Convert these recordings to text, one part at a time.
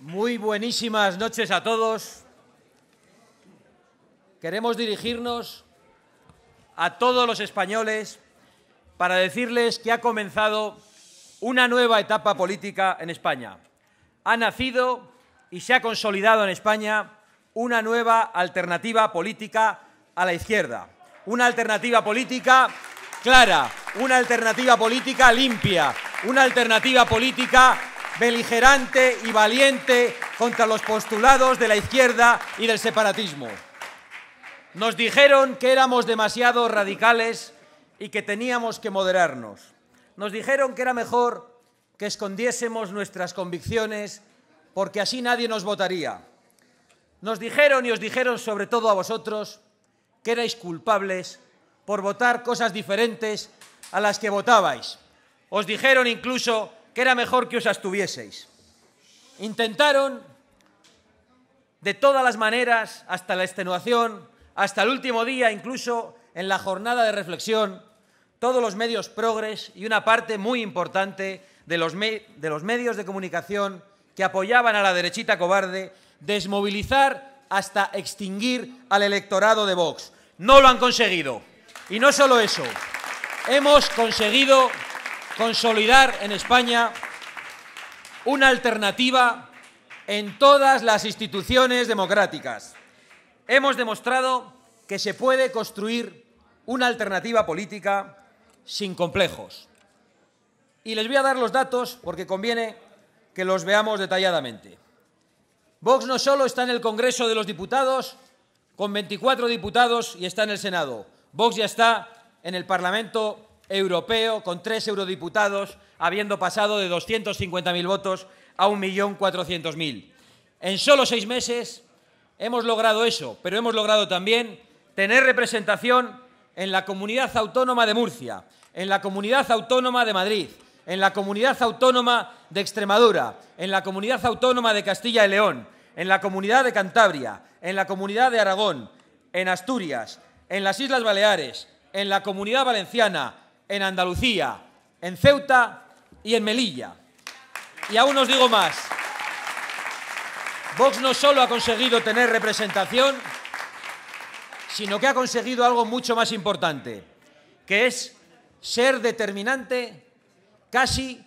Muy buenísimas noches a todos. Queremos dirigirnos a todos los españoles para decirles que ha comenzado una nueva etapa política en España. Ha nacido y se ha consolidado en España una nueva alternativa política a la izquierda, una alternativa política clara, una alternativa política limpia, una alternativa política beligerante y valiente contra los postulados de la izquierda y del separatismo. Nos dijeron que éramos demasiado radicales y que teníamos que moderarnos. Nos dijeron que era mejor que escondiésemos nuestras convicciones porque así nadie nos votaría. Nos dijeron y os dijeron sobre todo a vosotros que erais culpables por votar cosas diferentes a las que votabais. Os dijeron incluso que era mejor que os abstuvieseis. Intentaron de todas las maneras, hasta la extenuación, hasta el último día, incluso en la jornada de reflexión, todos los medios progres y una parte muy importante de los, de los medios de comunicación que apoyaban a la derechita cobarde, desmovilizar hasta extinguir al electorado de Vox. No lo han conseguido. Y no solo eso, hemos conseguido consolidar en España una alternativa en todas las instituciones democráticas. Hemos demostrado que se puede construir una alternativa política sin complejos. Y les voy a dar los datos porque conviene que los veamos detalladamente. Vox no solo está en el Congreso de los Diputados, con 24 diputados, y está en el Senado. Vox ya está en el Parlamento europeo con tres eurodiputados, habiendo pasado de 250.000 votos a 1.400.000. En solo seis meses hemos logrado eso, pero hemos logrado también tener representación en la comunidad autónoma de Murcia, en la comunidad autónoma de Madrid, en la comunidad autónoma de Extremadura, en la comunidad autónoma de Castilla y León, en la comunidad de Cantabria, en la comunidad de Aragón, en Asturias, en las Islas Baleares, en la comunidad valenciana, en Andalucía, en Ceuta y en Melilla. Y aún os digo más. Vox no solo ha conseguido tener representación, sino que ha conseguido algo mucho más importante, que es ser determinante casi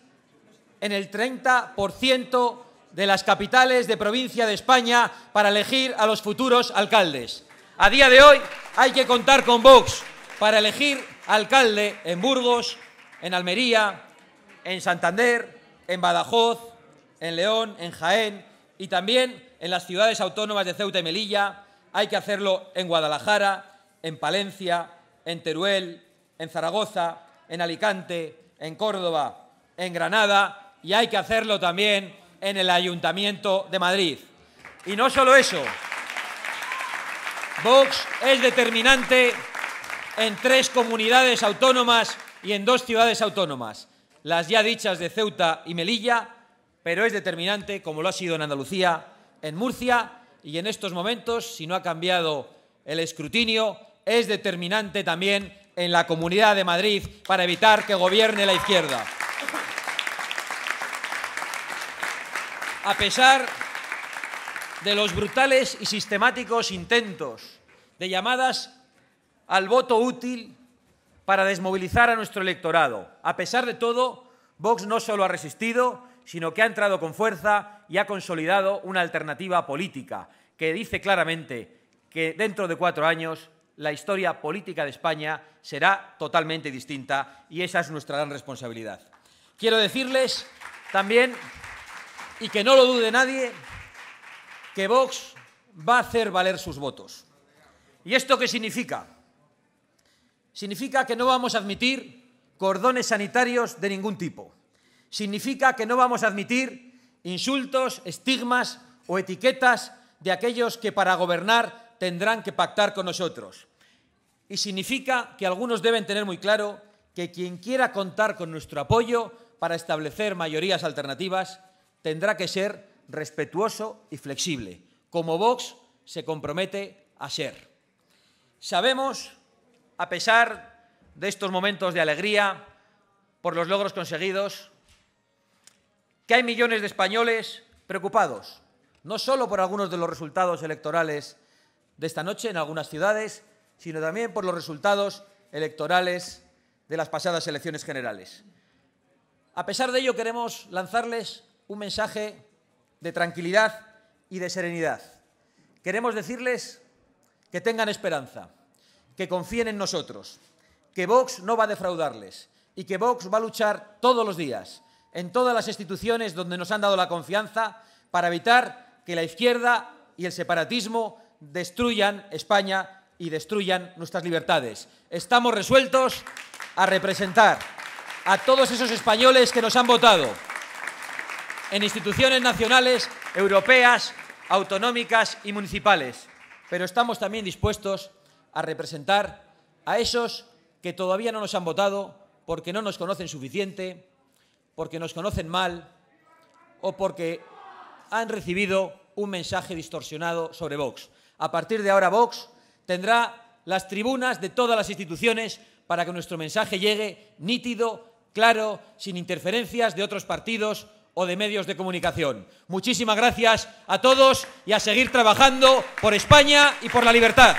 en el 30% de las capitales de provincia de España para elegir a los futuros alcaldes. A día de hoy hay que contar con Vox para elegir alcalde en Burgos, en Almería, en Santander, en Badajoz, en León, en Jaén y también en las ciudades autónomas de Ceuta y Melilla. Hay que hacerlo en Guadalajara, en Palencia, en Teruel, en Zaragoza, en Alicante, en Córdoba, en Granada y hay que hacerlo también en el Ayuntamiento de Madrid. Y no solo eso, Vox es determinante en tres comunidades autónomas y en dos ciudades autónomas, las ya dichas de Ceuta y Melilla, pero es determinante, como lo ha sido en Andalucía, en Murcia y en estos momentos, si no ha cambiado el escrutinio, es determinante también en la Comunidad de Madrid para evitar que gobierne la izquierda. A pesar de los brutales y sistemáticos intentos de llamadas al voto útil para desmovilizar a nuestro electorado. A pesar de todo, Vox no solo ha resistido, sino que ha entrado con fuerza y ha consolidado una alternativa política que dice claramente que dentro de cuatro años la historia política de España será totalmente distinta y esa es nuestra gran responsabilidad. Quiero decirles también, y que no lo dude nadie, que Vox va a hacer valer sus votos. ¿Y esto qué significa? Significa que no vamos a admitir cordones sanitarios de ningún tipo. Significa que no vamos a admitir insultos, estigmas o etiquetas de aquellos que para gobernar tendrán que pactar con nosotros. Y significa que algunos deben tener muy claro que quien quiera contar con nuestro apoyo para establecer mayorías alternativas tendrá que ser respetuoso y flexible, como Vox se compromete a ser. Sabemos a pesar de estos momentos de alegría por los logros conseguidos, que hay millones de españoles preocupados, no solo por algunos de los resultados electorales de esta noche en algunas ciudades, sino también por los resultados electorales de las pasadas elecciones generales. A pesar de ello, queremos lanzarles un mensaje de tranquilidad y de serenidad. Queremos decirles que tengan esperanza que confíen en nosotros, que Vox no va a defraudarles y que Vox va a luchar todos los días en todas las instituciones donde nos han dado la confianza para evitar que la izquierda y el separatismo destruyan España y destruyan nuestras libertades. Estamos resueltos a representar a todos esos españoles que nos han votado en instituciones nacionales, europeas, autonómicas y municipales. Pero estamos también dispuestos a representar a esos que todavía no nos han votado porque no nos conocen suficiente, porque nos conocen mal o porque han recibido un mensaje distorsionado sobre Vox. A partir de ahora Vox tendrá las tribunas de todas las instituciones para que nuestro mensaje llegue nítido, claro, sin interferencias de otros partidos o de medios de comunicación. Muchísimas gracias a todos y a seguir trabajando por España y por la libertad.